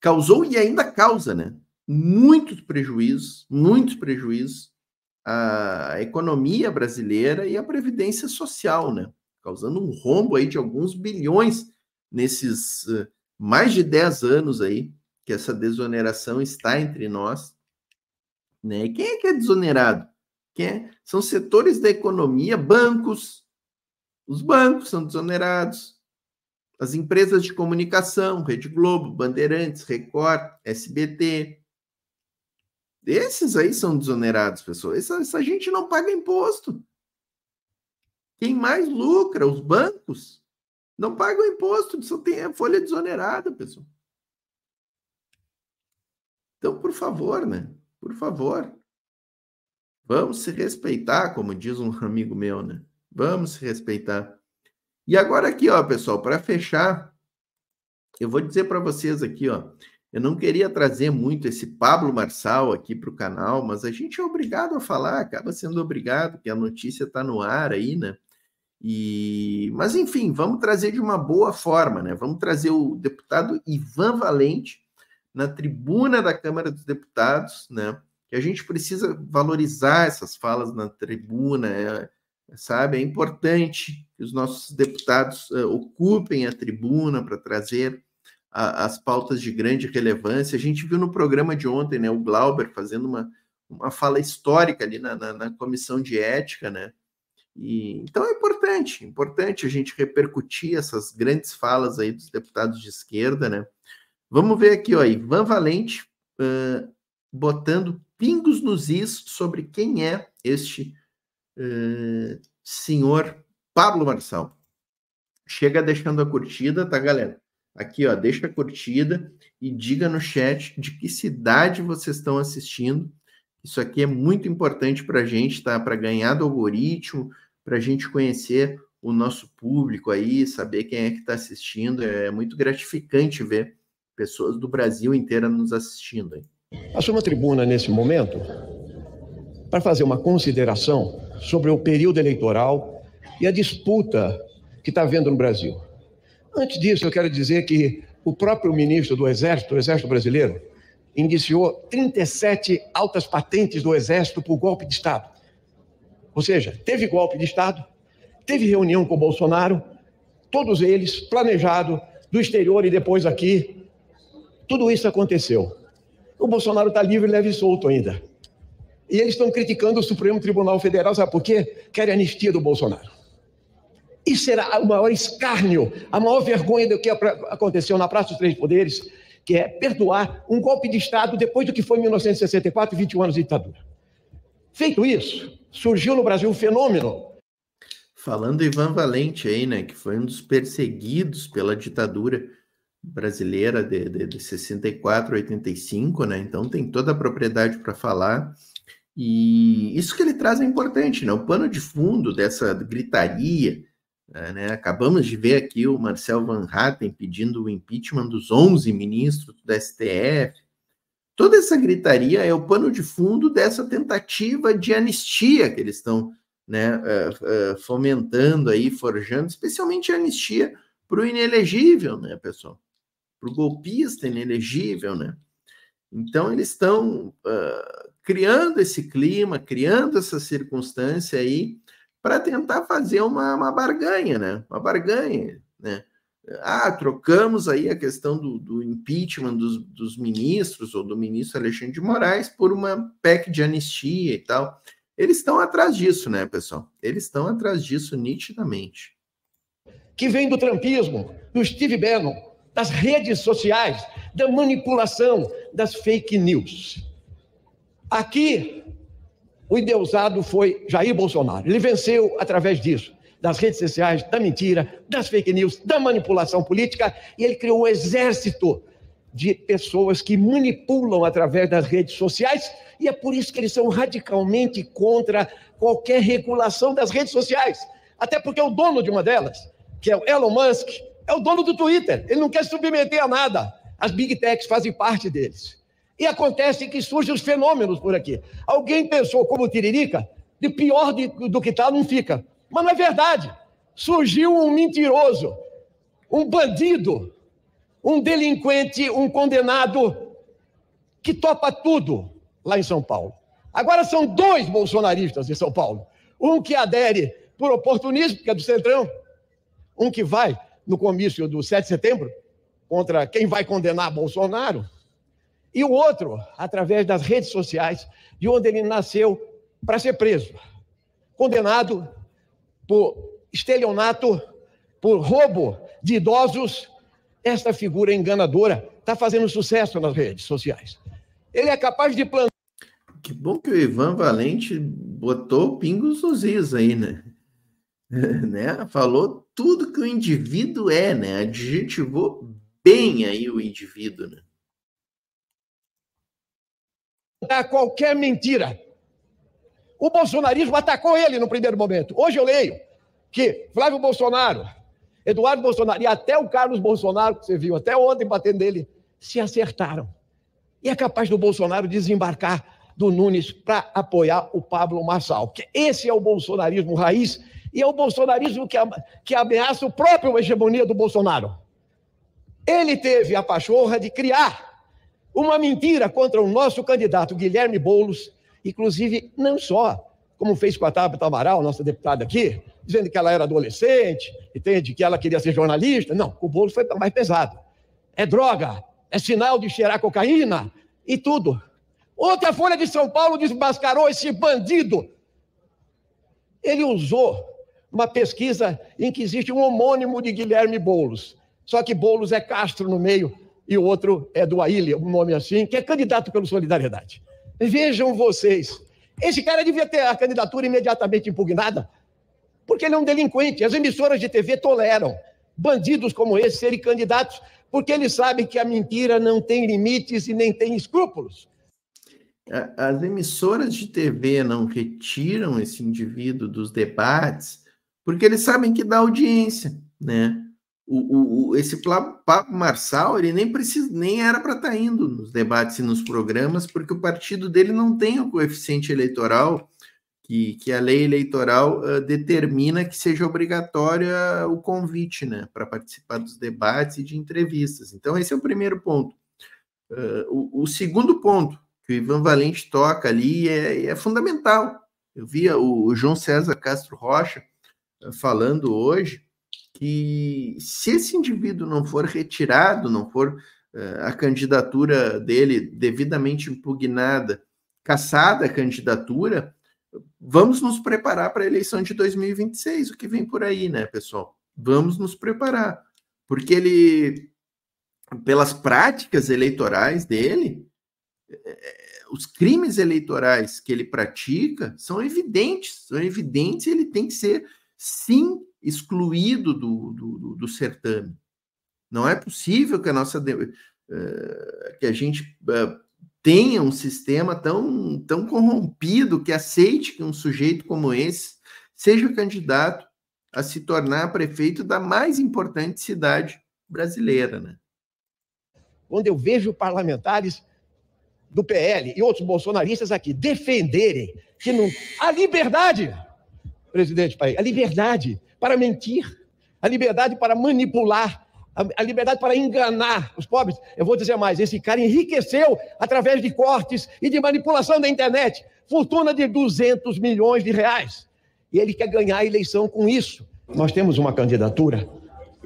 Speaker 1: causou e ainda causa né
Speaker 3: muitos
Speaker 1: prejuízos muitos prejuízos à economia brasileira e à previdência social né causando um rombo aí de alguns bilhões nesses eh, mais de 10 anos aí que essa desoneração está entre nós. Né? E quem é que é desonerado? Quem é? São setores da economia, bancos. Os bancos são desonerados. As empresas de comunicação, Rede Globo, Bandeirantes, Record, SBT. Esses aí são desonerados, pessoal. Essa, essa gente não paga imposto. Quem mais lucra? Os bancos. Não pagam imposto, só tem a folha desonerada, pessoal. Então, por favor, né? Por favor. Vamos se respeitar, como diz um amigo meu, né? Vamos se respeitar. E agora aqui, ó, pessoal, para fechar, eu vou dizer para vocês aqui, ó, eu não queria trazer muito esse Pablo Marçal aqui para o canal, mas a gente é obrigado a falar, acaba sendo obrigado, que a notícia está no ar aí, né? E, mas enfim, vamos trazer de uma boa forma, né? Vamos trazer o deputado Ivan Valente, na tribuna da Câmara dos Deputados, né? Que a gente precisa valorizar essas falas na tribuna, é, sabe? É importante que os nossos deputados eh, ocupem a tribuna para trazer a, as pautas de grande relevância. A gente viu no programa de ontem, né? O Glauber fazendo uma, uma fala histórica ali na, na, na comissão de ética, né? E, então é importante, importante a gente repercutir essas grandes falas aí dos deputados de esquerda, né? Vamos ver aqui, ó, Ivan Valente uh, botando pingos nos is sobre quem é este uh, senhor Pablo Marçal. Chega deixando a curtida, tá, galera? Aqui, ó, deixa a curtida e diga no chat de que cidade vocês estão assistindo. Isso aqui é muito importante para a gente, tá? Para ganhar do algoritmo, para a gente conhecer o nosso público aí, saber quem é que está assistindo. É muito gratificante ver pessoas do Brasil inteira nos assistindo. Hein? Passo uma tribuna nesse momento para fazer uma
Speaker 7: consideração sobre o período eleitoral e a disputa que está havendo no Brasil. Antes disso, eu quero dizer que o próprio ministro do Exército, o Exército Brasileiro, indiciou 37 altas patentes do Exército por golpe de Estado. Ou seja, teve golpe de Estado, teve reunião com o Bolsonaro, todos eles planejado do exterior e depois aqui, tudo isso aconteceu. O Bolsonaro está livre, leve e solto ainda. E eles estão criticando o Supremo Tribunal Federal, sabe por quê? Querem anistia do Bolsonaro. Isso será o maior escárnio, a maior vergonha do que aconteceu na Praça dos Três Poderes, que é perdoar um golpe de Estado depois do que foi em 1964, 21 anos de ditadura. Feito isso, surgiu no Brasil um fenômeno
Speaker 1: falando Ivan Valente aí, né, que foi um dos perseguidos pela ditadura brasileira de, de, de 64, 85, né? Então tem toda a propriedade para falar. E isso que ele traz é importante, né? O pano de fundo dessa gritaria, né? né? Acabamos de ver aqui o Marcel Van Hatten pedindo o impeachment dos 11 ministros do STF. Toda essa gritaria é o pano de fundo dessa tentativa de anistia que eles estão né, eh, eh, fomentando aí, forjando, especialmente a anistia para o inelegível, né, pessoal? para o golpista inelegível, né? Então, eles estão uh, criando esse clima, criando essa circunstância aí para tentar fazer uma, uma, barganha, né? Uma barganha, né? Ah, trocamos aí a questão do, do impeachment dos, dos, ministros ou do ministro Alexandre de Moraes por uma PEC de anistia e tal. Eles estão atrás disso, né, pessoal? Eles estão atrás disso nitidamente. Que vem do trampismo, do Steve Bannon, das redes sociais, da manipulação,
Speaker 7: das fake news. Aqui, o endeusado foi Jair Bolsonaro. Ele venceu através disso, das redes sociais, da mentira, das fake news, da manipulação política, e ele criou um exército de pessoas que manipulam através das redes sociais, e é por isso que eles são radicalmente contra qualquer regulação das redes sociais. Até porque o dono de uma delas, que é o Elon Musk, é o dono do Twitter, ele não quer se submeter a nada. As big techs fazem parte deles. E acontece que surgem os fenômenos por aqui. Alguém pensou, como o Tiririca, de pior de, do que está, não fica. Mas não é verdade. Surgiu um mentiroso, um bandido, um delinquente, um condenado que topa tudo lá em São Paulo. Agora são dois bolsonaristas em São Paulo. Um que adere por oportunismo, que é do Centrão, um que vai no comício do 7 de setembro, contra quem vai condenar Bolsonaro, e o outro através das redes sociais, de onde ele nasceu para ser preso, condenado por estelionato, por roubo de idosos. Esta figura enganadora está fazendo sucesso nas redes
Speaker 1: sociais. Ele é capaz de plantar. Que bom que o Ivan Valente botou pingos nos is aí, né? né? Falou tudo que o indivíduo é, né? Adjetivou bem aí o indivíduo, né? É qualquer mentira.
Speaker 7: O bolsonarismo atacou ele no primeiro momento. Hoje eu leio que Flávio Bolsonaro, Eduardo Bolsonaro e até o Carlos Bolsonaro, que você viu até ontem batendo nele, se acertaram. E é capaz do Bolsonaro desembarcar do Nunes para apoiar o Pablo Marçal. esse é o bolsonarismo raiz e é o bolsonarismo que, que ameaça o próprio hegemonia do Bolsonaro. Ele teve a pachorra de criar uma mentira contra o nosso candidato Guilherme Boulos, inclusive não só como fez com a Tabata Amaral, nossa deputada aqui, dizendo que ela era adolescente, entende? Que ela queria ser jornalista. Não, o bolo foi mais pesado. É droga, é sinal de cheirar cocaína e tudo. Outra Folha de São Paulo desmascarou esse bandido. Ele usou uma pesquisa em que existe um homônimo de Guilherme Boulos. Só que Boulos é Castro no meio e o outro é do Ailha, um nome assim, que é candidato pelo Solidariedade. Vejam vocês, esse cara devia ter a candidatura imediatamente impugnada, porque ele é um delinquente. As emissoras de TV toleram bandidos como esse serem candidatos, porque eles sabem que a mentira não tem limites e nem tem escrúpulos.
Speaker 1: As emissoras de TV não retiram esse indivíduo dos debates porque eles sabem que dá audiência, né? O, o, o esse papo Marçal, ele nem precisa, nem era para estar tá indo nos debates e nos programas, porque o partido dele não tem o coeficiente eleitoral que, que a lei eleitoral uh, determina que seja obrigatória o convite, né, para participar dos debates e de entrevistas. Então, esse é o primeiro ponto. Uh, o, o, segundo ponto que o Ivan Valente toca ali é, é fundamental. Eu via o, o João César Castro Rocha falando hoje que se esse indivíduo não for retirado, não for uh, a candidatura dele devidamente impugnada, caçada a candidatura, vamos nos preparar para a eleição de 2026, o que vem por aí, né, pessoal? Vamos nos preparar, porque ele, pelas práticas eleitorais dele, eh, eh, os crimes eleitorais que ele pratica são evidentes, são evidentes e ele tem que ser sim, excluído do, do, do certame. Não é possível que a nossa eh, que a gente eh, tenha um sistema tão, tão corrompido que aceite que um sujeito como esse seja o candidato a se tornar prefeito da mais importante cidade brasileira, né? Quando eu vejo parlamentares
Speaker 7: do PL e outros bolsonaristas aqui defenderem que não a liberdade presidente do país? A liberdade para mentir, a liberdade para manipular, a liberdade para enganar os pobres. Eu vou dizer mais: esse cara enriqueceu através de cortes e de manipulação da internet, fortuna de 200 milhões de reais. E ele quer ganhar a eleição com isso. Nós temos uma candidatura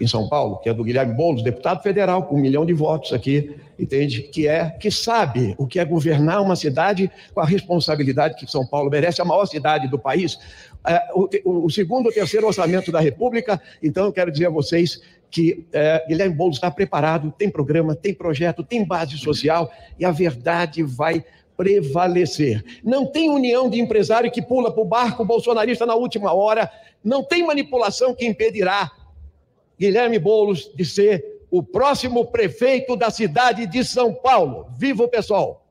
Speaker 7: em São Paulo, que é do Guilherme Boulos, deputado federal, com um milhão de votos aqui, entende? Que é, que sabe o que é governar uma cidade com a responsabilidade que São Paulo merece, a maior cidade do país, é, o, o, segundo ou terceiro orçamento da República. Então, eu quero dizer a vocês que é, Guilherme Boulos está preparado, tem programa, tem projeto, tem base social e a verdade vai prevalecer. Não tem união de empresário que pula para o barco bolsonarista na última hora, não tem manipulação que impedirá Guilherme Boulos de ser o próximo prefeito da cidade de São Paulo. Viva
Speaker 1: o pessoal!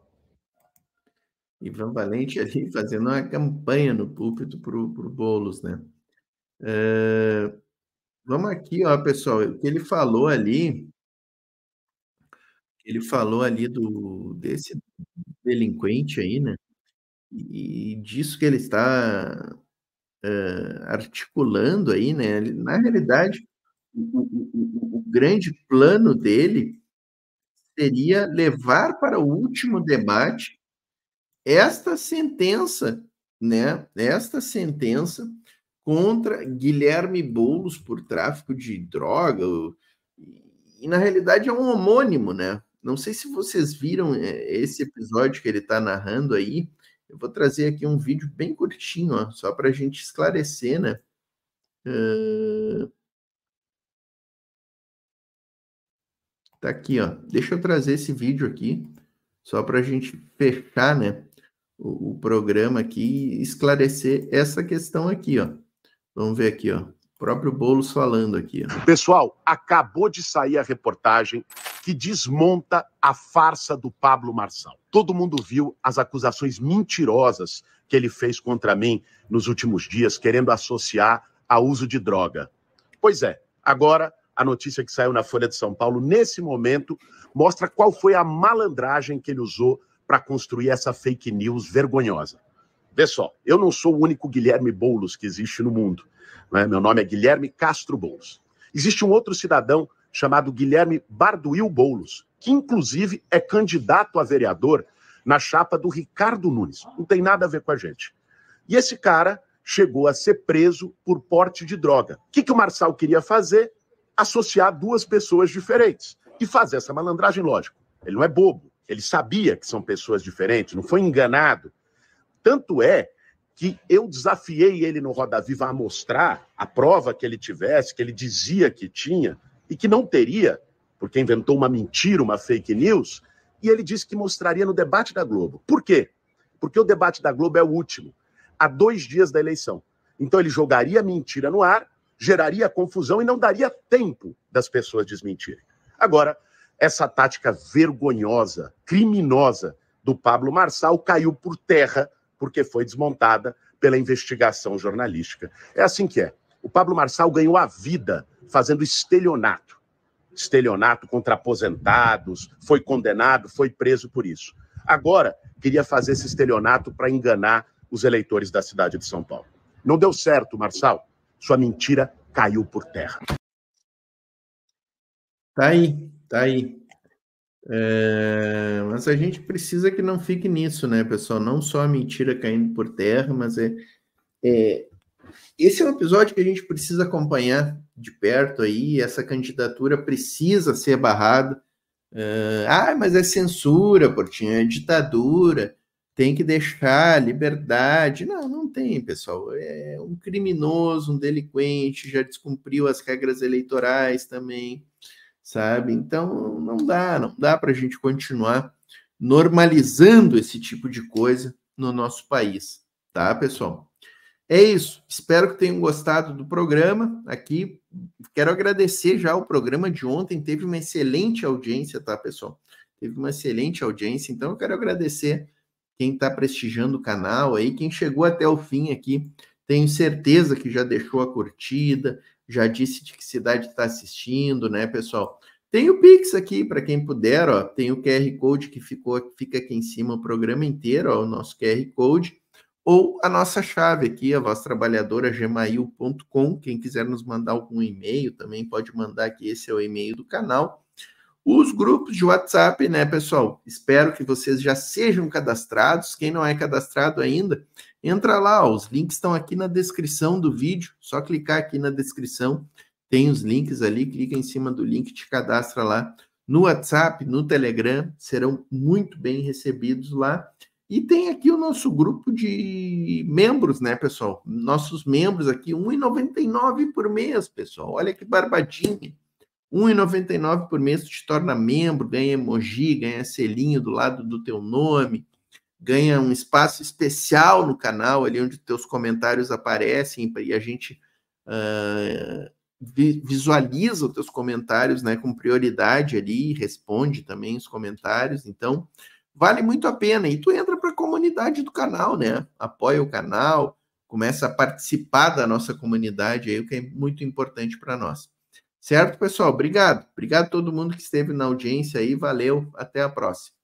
Speaker 1: Ivan Valente ali fazendo uma campanha no púlpito para o Boulos, né? É, vamos aqui, ó, pessoal, o que ele falou ali, ele falou ali do desse delinquente aí, né? E, disso que ele está uh, articulando aí, né? na realidade, o, o, o grande plano dele seria levar para o último debate esta sentença, né? Esta sentença contra Guilherme Boulos por tráfico de droga, e na realidade é um homônimo, né? Não sei se vocês viram é, esse episódio que ele está narrando aí. Eu vou trazer aqui um vídeo bem curtinho, ó, só para a gente esclarecer, né? Uh... Tá aqui, ó. Deixa eu trazer esse vídeo aqui, só para a gente fechar, né? o, programa aqui e esclarecer essa questão aqui, ó. Vamos ver aqui, ó. O próprio Boulos falando aqui. Ó.
Speaker 5: Pessoal, acabou de sair a reportagem que desmonta a farsa do Pablo Marçal. Todo mundo viu as acusações mentirosas que ele fez contra mim nos últimos dias, querendo associar a uso de droga. Pois é, agora a notícia que saiu na Folha de São Paulo, nesse momento, mostra qual foi a malandragem que ele usou para construir essa fake news vergonhosa. Vê só, eu não sou o único Guilherme Boulos que existe no mundo. Né? Meu nome é Guilherme Castro Boulos. Existe um outro cidadão chamado Guilherme Barduil Boulos, que inclusive é candidato a vereador na chapa do Ricardo Nunes. Não tem nada a ver com a gente. E esse cara chegou a ser preso por porte de droga. O que, que o Marçal queria fazer? Associar duas pessoas diferentes e fazer essa malandragem, lógico. Ele não é bobo. Ele sabia que são pessoas diferentes, não foi enganado. Tanto é que eu desafiei ele no Roda Viva a mostrar a prova que ele tivesse, que ele dizia que tinha e que não teria, porque inventou uma mentira, uma fake news, e ele disse que mostraria no debate da Globo. Por quê? Porque o debate da Globo é o último, há dois dias da eleição. Então ele jogaria a mentira no ar, geraria confusão e não daria tempo das pessoas desmentirem. Agora, essa tática vergonhosa, criminosa do Pablo Marçal caiu por terra porque foi desmontada pela investigação jornalística. É assim que é. O Pablo Marçal ganhou a vida fazendo estelionato. Estelionato contra aposentados, foi condenado, foi preso por isso. Agora, queria fazer esse estelionato para enganar os eleitores da cidade de São Paulo. Não deu certo, Marçal. Sua mentira caiu por terra. Tá aí. Tá aí. É, mas a
Speaker 1: gente precisa que não fique nisso, né, pessoal? Não só a mentira caindo por terra, mas é, é, esse é um episódio que a gente precisa acompanhar de perto aí. Essa candidatura precisa ser barrada. É, ah, mas é censura, Portinho, é ditadura, tem que deixar liberdade. Não, não tem, pessoal. É um criminoso, um delinquente, já descumpriu as regras eleitorais também sabe? Então não dá, não dá para a gente continuar normalizando esse tipo de coisa no nosso país, tá, pessoal? É isso. Espero que tenham gostado do programa. Aqui quero agradecer já o programa de ontem. Teve uma excelente audiência, tá, pessoal? Teve uma excelente audiência. Então, eu quero agradecer quem está prestigiando o canal aí, quem chegou até o fim aqui. Tenho certeza que já deixou a curtida, já disse de que cidade está assistindo, né, pessoal? Tem o Pix aqui para quem puder, ó. Tem o QR Code que ficou, fica aqui em cima o programa inteiro, ó, o nosso QR Code, ou a nossa chave aqui, a vossa trabalhadora gmail.com. Quem quiser nos mandar algum e-mail também pode mandar aqui, esse é o e-mail do canal. Os grupos de WhatsApp, né, pessoal? Espero que vocês já sejam cadastrados. Quem não é cadastrado ainda, Entra lá, ó, os links estão aqui na descrição do vídeo. Só clicar aqui na descrição, tem os links ali. Clica em cima do link, te cadastra lá no WhatsApp, no Telegram, serão muito bem recebidos lá. E tem aqui o nosso grupo de membros, né, pessoal? Nossos membros aqui, R$1,99 por mês, pessoal. Olha que barbadinha. R$1,99 por mês, tu te torna membro, ganha emoji, ganha selinho do lado do teu nome, ganha um espaço especial no canal, ali onde teus comentários aparecem e a gente uh, visualiza os teus comentários né, com prioridade ali, responde também os comentários, então vale muito a pena. E tu entra para a comunidade do canal, né? Apoia o canal, começa a participar da nossa comunidade aí, o que é muito importante para nós. Certo, pessoal? Obrigado. Obrigado a todo mundo que esteve na audiência aí. Valeu. Até a próxima.